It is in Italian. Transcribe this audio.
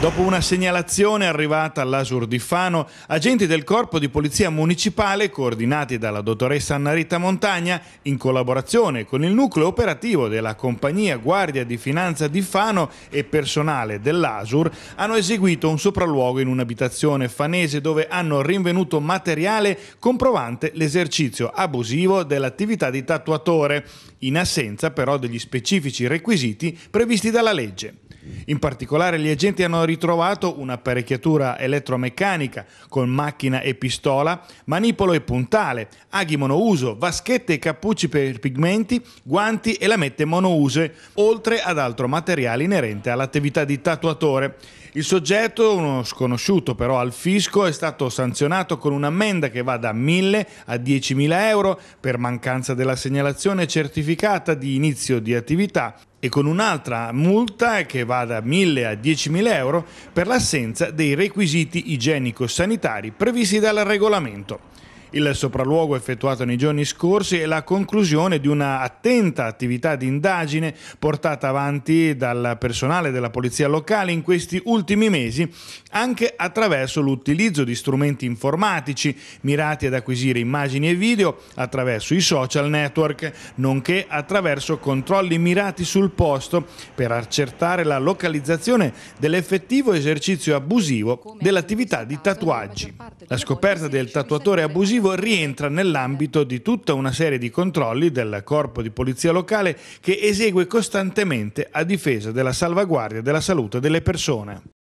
Dopo una segnalazione arrivata all'Asur di Fano, agenti del Corpo di Polizia Municipale, coordinati dalla dottoressa Annarita Montagna, in collaborazione con il nucleo operativo della compagnia Guardia di Finanza di Fano e personale dell'Asur, hanno eseguito un sopralluogo in un'abitazione fanese dove hanno rinvenuto materiale comprovante l'esercizio abusivo dell'attività di tatuatore, in assenza però degli specifici requisiti previsti dalla legge. In particolare gli agenti hanno ritrovato un'apparecchiatura elettromeccanica con macchina e pistola, manipolo e puntale, aghi monouso, vaschette e cappucci per pigmenti, guanti e lamette monouse, oltre ad altro materiale inerente all'attività di tatuatore. Il soggetto, uno sconosciuto però al fisco, è stato sanzionato con un'ammenda che va da 1.000 a 10.000 euro per mancanza della segnalazione certificata di inizio di attività e con un'altra multa che va da 1.000 a 10.000 euro per l'assenza dei requisiti igienico-sanitari previsti dal regolamento il sopralluogo effettuato nei giorni scorsi e la conclusione di una attenta attività di indagine portata avanti dal personale della polizia locale in questi ultimi mesi anche attraverso l'utilizzo di strumenti informatici mirati ad acquisire immagini e video attraverso i social network, nonché attraverso controlli mirati sul posto per accertare la localizzazione dell'effettivo esercizio abusivo dell'attività di tatuaggi. La scoperta del tatuatore abusivo rientra nell'ambito di tutta una serie di controlli del corpo di polizia locale che esegue costantemente a difesa della salvaguardia della salute delle persone.